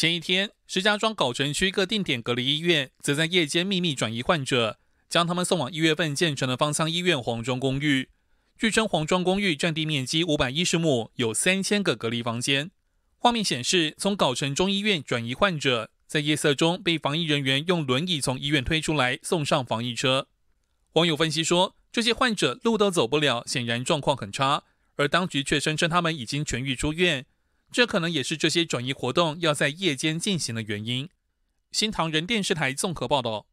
前一天，石家庄藁城区各定点隔离医院则在夜间秘密转移患者，将他们送往一月份建成的方舱医院黄庄公寓。据称，黄庄公寓占地面积五百一十亩，有三千个隔离房间。画面显示，从藁城中医院转移患者，在夜色中被防疫人员用轮椅从医院推出来，送上防疫车。网友分析说，这些患者路都走不了，显然状况很差，而当局却声称他们已经痊愈出院。这可能也是这些转移活动要在夜间进行的原因。新唐人电视台综合报道。